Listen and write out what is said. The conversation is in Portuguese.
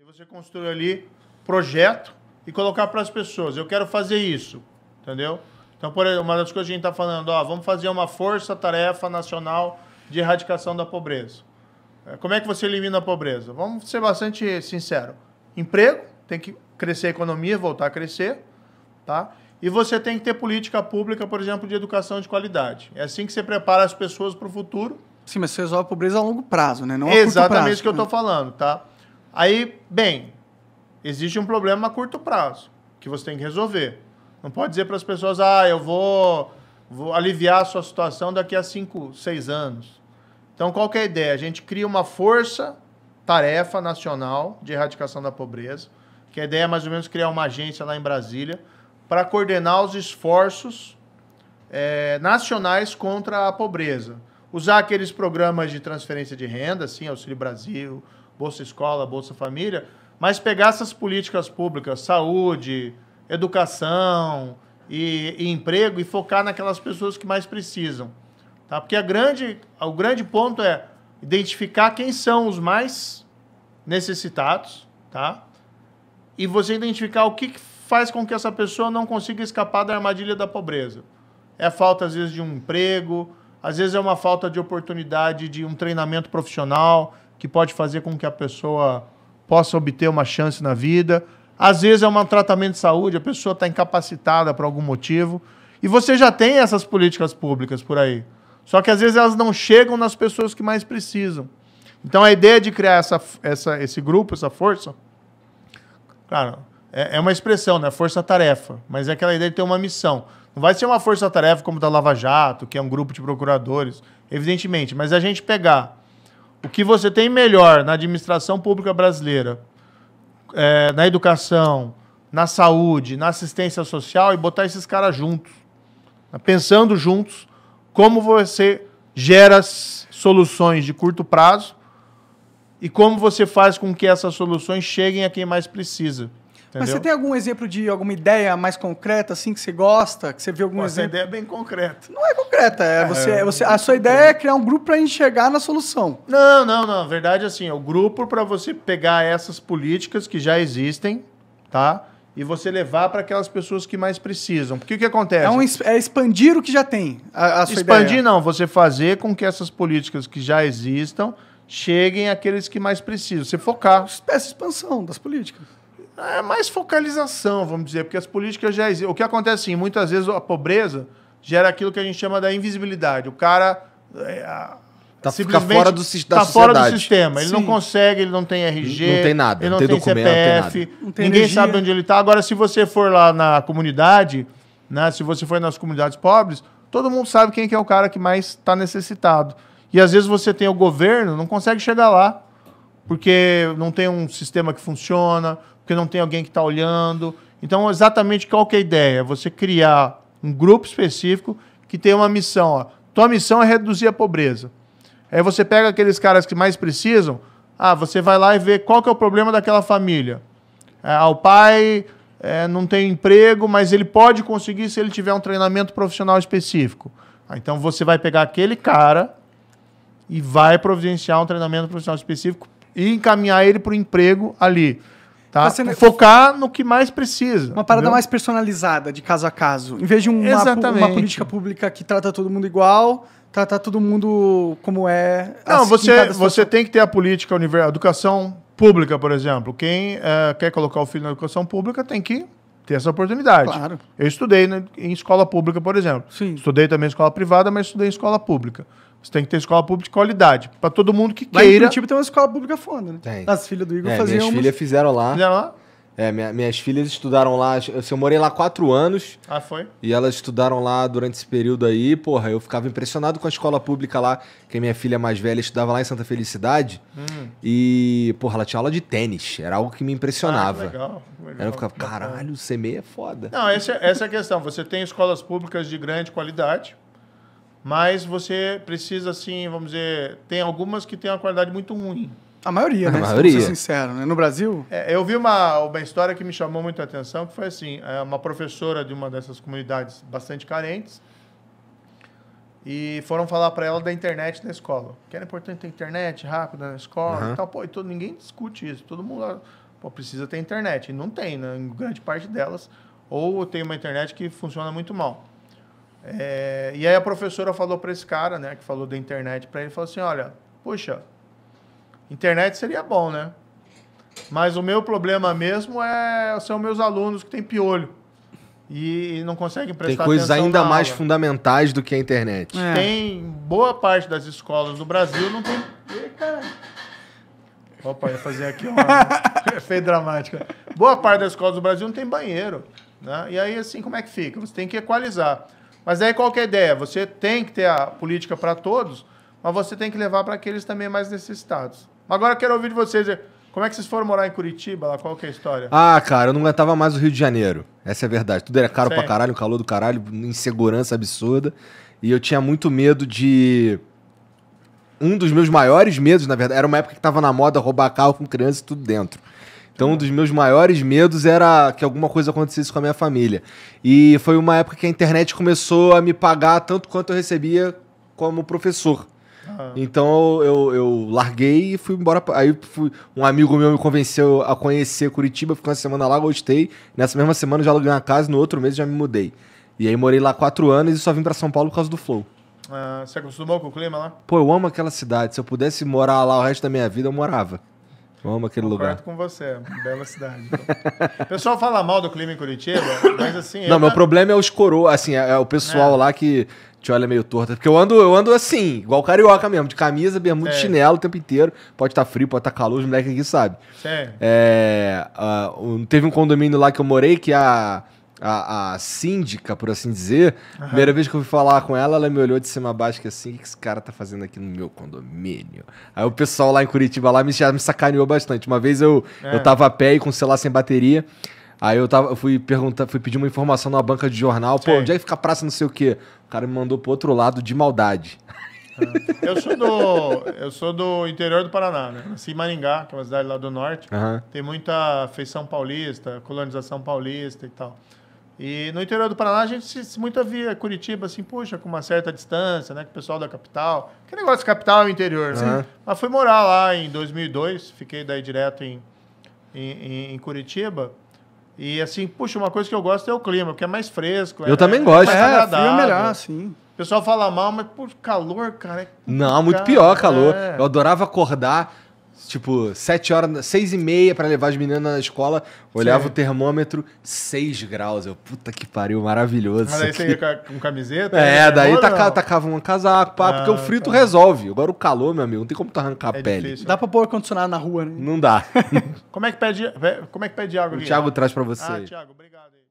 E você construir ali projeto e colocar para as pessoas. Eu quero fazer isso, entendeu? Então, por exemplo, uma das coisas que a gente está falando, ó, vamos fazer uma força-tarefa nacional de erradicação da pobreza. É, como é que você elimina a pobreza? Vamos ser bastante sincero. Emprego, tem que crescer a economia, voltar a crescer, tá? E você tem que ter política pública, por exemplo, de educação de qualidade. É assim que você prepara as pessoas para o futuro. Sim, mas você resolve a pobreza a longo prazo, né? Não a Exatamente curto prazo. isso que eu estou né? falando, tá? Aí, bem, existe um problema a curto prazo que você tem que resolver. Não pode dizer para as pessoas, ah, eu vou, vou aliviar a sua situação daqui a 5, 6 anos. Então, qual é a ideia? A gente cria uma força tarefa nacional de erradicação da pobreza, que a ideia é mais ou menos criar uma agência lá em Brasília para coordenar os esforços é, nacionais contra a pobreza. Usar aqueles programas de transferência de renda, assim, Auxílio Brasil, Bolsa Escola, Bolsa Família, mas pegar essas políticas públicas, saúde, educação e, e emprego, e focar naquelas pessoas que mais precisam. Tá? Porque a grande, o grande ponto é identificar quem são os mais necessitados, tá? E você identificar o que faz com que essa pessoa não consiga escapar da armadilha da pobreza. É a falta, às vezes, de um emprego, às vezes é uma falta de oportunidade de um treinamento profissional, que pode fazer com que a pessoa possa obter uma chance na vida. Às vezes é um tratamento de saúde, a pessoa está incapacitada por algum motivo. E você já tem essas políticas públicas por aí. Só que às vezes elas não chegam nas pessoas que mais precisam. Então a ideia de criar essa, essa, esse grupo, essa força, claro, é, é uma expressão, né? Força-tarefa. Mas é aquela ideia de ter uma missão. Não vai ser uma força-tarefa como da tá Lava Jato, que é um grupo de procuradores, evidentemente. Mas a gente pegar o que você tem melhor na administração pública brasileira, é, na educação, na saúde, na assistência social e botar esses caras juntos, né? pensando juntos como você gera soluções de curto prazo e como você faz com que essas soluções cheguem a quem mais precisa. Entendeu? Mas você tem algum exemplo de alguma ideia mais concreta, assim, que você gosta, que você viu algum Pô, exemplo? Essa ideia é bem concreta. Não é concreta, é, é você, é você, a é sua ideia é criar um grupo para enxergar na solução. Não, não, não. verdade, é assim, é o grupo para você pegar essas políticas que já existem, tá? E você levar para aquelas pessoas que mais precisam. Porque o que acontece? É, um, é expandir o que já tem. A, a expandir ideia. não, você fazer com que essas políticas que já existam cheguem àqueles que mais precisam. Você focar. Uma espécie de expansão das políticas. É mais focalização, vamos dizer, porque as políticas já existem. O que acontece, assim, muitas vezes a pobreza gera aquilo que a gente chama da invisibilidade. O cara é, tá, simplesmente fora do, tá fora do sistema. Ele Sim. não consegue, ele não tem RG, não tem nada, ele não, não tem, tem CPF, não tem ninguém energia. sabe onde ele está. Agora, se você for lá na comunidade, né, se você for nas comunidades pobres, todo mundo sabe quem que é o cara que mais está necessitado. E às vezes você tem o governo, não consegue chegar lá, porque não tem um sistema que funciona, porque não tem alguém que está olhando. Então, exatamente qual que é a ideia? Você criar um grupo específico que tem uma missão. Ó. Tua missão é reduzir a pobreza. Aí você pega aqueles caras que mais precisam, ah, você vai lá e vê qual que é o problema daquela família. É, ah, o pai é, não tem emprego, mas ele pode conseguir se ele tiver um treinamento profissional específico. Ah, então você vai pegar aquele cara e vai providenciar um treinamento profissional específico e encaminhar ele para o emprego ali. Tá? Sendo... Focar no que mais precisa. Uma parada entendeu? mais personalizada, de caso a caso. Em vez de uma, uma política pública que trata todo mundo igual, tratar todo mundo como é. Não, assim, você, você tem que ter a política universal. Educação pública, por exemplo. Quem uh, quer colocar o filho na educação pública tem que ter essa oportunidade. Claro. Eu estudei né, em escola pública, por exemplo. Sim. Estudei também em escola privada, mas estudei em escola pública. Você tem que ter escola pública de qualidade. Para todo mundo que queira. Lá em Curitiba tem uma escola pública foda, né? Tem. As filhas do Igor é, faziam. Minhas umas... filhas fizeram lá. Fizeram lá? É, minha, minhas filhas estudaram lá. Eu, eu morei lá quatro anos. Ah, foi? E elas estudaram lá durante esse período aí. Porra, eu ficava impressionado com a escola pública lá, que a minha filha mais velha estudava lá em Santa Felicidade. Hum. E, porra, ela tinha aula de tênis. Era algo que me impressionava. Ah, legal, legal. Eu ficava, caralho, o CME é foda. Não, essa, é, essa é a questão. Você tem escolas públicas de grande qualidade mas você precisa, assim, vamos dizer, tem algumas que têm uma qualidade muito ruim. A maioria, né? a Maioria. Se ser sincero, né? No Brasil. É, eu vi uma, uma história que me chamou muito a atenção, que foi assim: é, uma professora de uma dessas comunidades bastante carentes. E foram falar para ela da internet na escola. Que era importante ter internet rápida na escola uhum. e tal. Pô, e todo, ninguém discute isso. Todo mundo pô, precisa ter internet. E não tem, né? Em grande parte delas. Ou tem uma internet que funciona muito mal. É, e aí a professora falou para esse cara, né, que falou da internet, para ele, falou assim, olha, puxa, internet seria bom, né? Mas o meu problema mesmo é são meus alunos que têm piolho e não conseguem prestar atenção. Tem coisas atenção ainda mais aula. fundamentais do que a internet. É. Tem boa parte das escolas do Brasil não tem. Eita. Opa, ia fazer aqui uma feio dramática. Boa parte das escolas do Brasil não tem banheiro, né? E aí assim, como é que fica? Você tem que equalizar. Mas aí qual é a ideia? Você tem que ter a política para todos, mas você tem que levar para aqueles também mais necessitados. Agora quero ouvir de vocês. Eh, como é que vocês foram morar em Curitiba? Lá? Qual que é a história? Ah, cara, eu não aguentava mais o Rio de Janeiro. Essa é a verdade. Tudo era caro Sim. pra caralho, calor do caralho, insegurança absurda. E eu tinha muito medo de. Um dos meus maiores medos, na verdade, era uma época que tava na moda roubar carro com criança e tudo dentro. Então, um dos meus maiores medos era que alguma coisa acontecesse com a minha família. E foi uma época que a internet começou a me pagar tanto quanto eu recebia como professor. Ah. Então eu, eu larguei e fui embora. Aí fui, um amigo meu me convenceu a conhecer Curitiba, ficou uma semana lá, gostei. Nessa mesma semana já aluguei uma casa, no outro mês já me mudei. E aí morei lá quatro anos e só vim para São Paulo por causa do Flow. Ah, você acostumou com o clima lá? Pô, eu amo aquela cidade. Se eu pudesse morar lá o resto da minha vida, eu morava. Eu amo aquele Concordo lugar. com você, bela cidade. Então. o pessoal fala mal do clima em Curitiba, mas assim. Não, é meu problema é os coroas, assim, é, é, o pessoal é. lá que te olha meio torto. Porque eu ando, eu ando assim, igual carioca mesmo, de camisa, bermuda, é. chinelo o tempo inteiro. Pode estar tá frio, pode estar tá calor, os moleques aqui sabem. Sério? É, uh, teve um condomínio lá que eu morei que a a, a síndica, por assim dizer, uhum. primeira vez que eu fui falar com ela, ela me olhou de cima a baixo que assim, o que esse cara tá fazendo aqui no meu condomínio? Aí o pessoal lá em Curitiba lá me, já me sacaneou bastante. Uma vez eu, é. eu tava a pé e com o celular sem bateria. Aí eu tava, fui perguntar, fui pedir uma informação numa banca de jornal, pô, Sim. onde é que fica a praça não sei o quê? O cara me mandou pro outro lado de maldade. Ah. Eu sou do, eu sou do interior do Paraná, né? Nasci em Maringá, que é uma cidade lá do norte. Uhum. Tem muita feição paulista, colonização paulista e tal. E no interior do Paraná a gente se, muito via Curitiba, assim, puxa, com uma certa distância, né? Com o pessoal da capital. Que negócio de capital e interior, né? Uhum. Mas fui morar lá em 2002, fiquei daí direto em, em, em, Curitiba. E assim, puxa, uma coisa que eu gosto é o clima, porque é mais fresco. Eu é, também é gosto. É, frio é melhor, sim. O pessoal fala mal, mas por calor, cara. É Não, muito pior calor. É. Eu adorava acordar Tipo, sete horas, seis e meia para levar as meninas na escola, olhava Sim. o termômetro, seis graus. Eu, puta que pariu, maravilhoso. Mas aí você ia com camiseta? É, né? daí taca, tacava um casaco, pá, ah, porque o ah, frito tá. resolve. Agora o calor, meu amigo, não tem como tu arrancar é a pele. Difícil. Dá pra pôr ar-condicionado na rua, né? Não dá. como, é que pede, como é que pede água? O Thiago traz para você. Ah, Thiago, obrigado.